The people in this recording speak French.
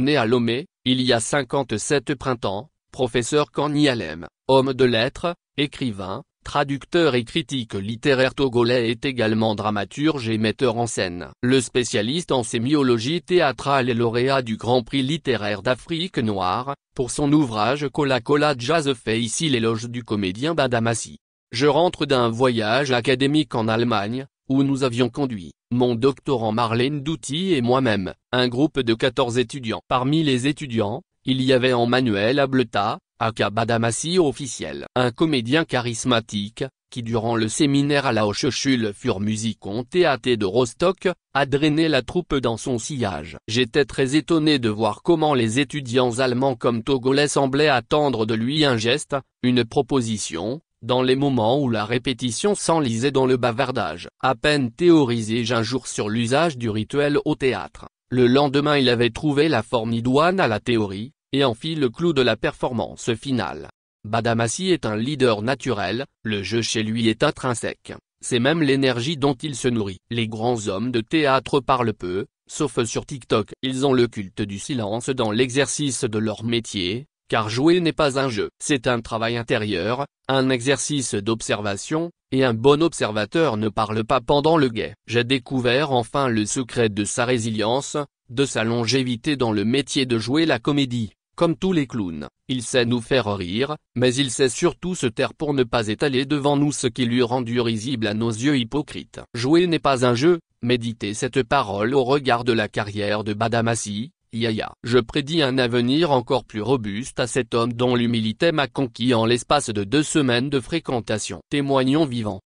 Né à Lomé, il y a 57 printemps, professeur Kanyalem, homme de lettres, écrivain, traducteur et critique littéraire togolais est également dramaturge et metteur en scène. Le spécialiste en sémiologie théâtrale et lauréat du Grand Prix littéraire d'Afrique noire, pour son ouvrage Cola Cola Jazz fait ici l'éloge du comédien Badamassi. Je rentre d'un voyage académique en Allemagne, où nous avions conduit, mon doctorant Marlène Douty et moi-même, un groupe de 14 étudiants. Parmi les étudiants, il y avait en Manuel Ableta, aka Badamassi officiel, un comédien charismatique, qui durant le séminaire à la Hochschule furent musicon théâtre de Rostock, a drainé la troupe dans son sillage. J'étais très étonné de voir comment les étudiants allemands comme togolais semblaient attendre de lui un geste, une proposition, dans les moments où la répétition s'enlisait dans le bavardage. À peine théorisé j'un un jour sur l'usage du rituel au théâtre. Le lendemain il avait trouvé la forme idoine à la théorie, et en fit le clou de la performance finale. Badamassi est un leader naturel, le jeu chez lui est intrinsèque. C'est même l'énergie dont il se nourrit. Les grands hommes de théâtre parlent peu, sauf sur TikTok. Ils ont le culte du silence dans l'exercice de leur métier, car jouer n'est pas un jeu, c'est un travail intérieur, un exercice d'observation, et un bon observateur ne parle pas pendant le guet. J'ai découvert enfin le secret de sa résilience, de sa longévité dans le métier de jouer la comédie. Comme tous les clowns, il sait nous faire rire, mais il sait surtout se taire pour ne pas étaler devant nous ce qui lui rendu risible à nos yeux hypocrites. Jouer n'est pas un jeu, méditez cette parole au regard de la carrière de Badamassi, Yaya. Je prédis un avenir encore plus robuste à cet homme dont l'humilité m'a conquis en l'espace de deux semaines de fréquentation. Témoignons vivants.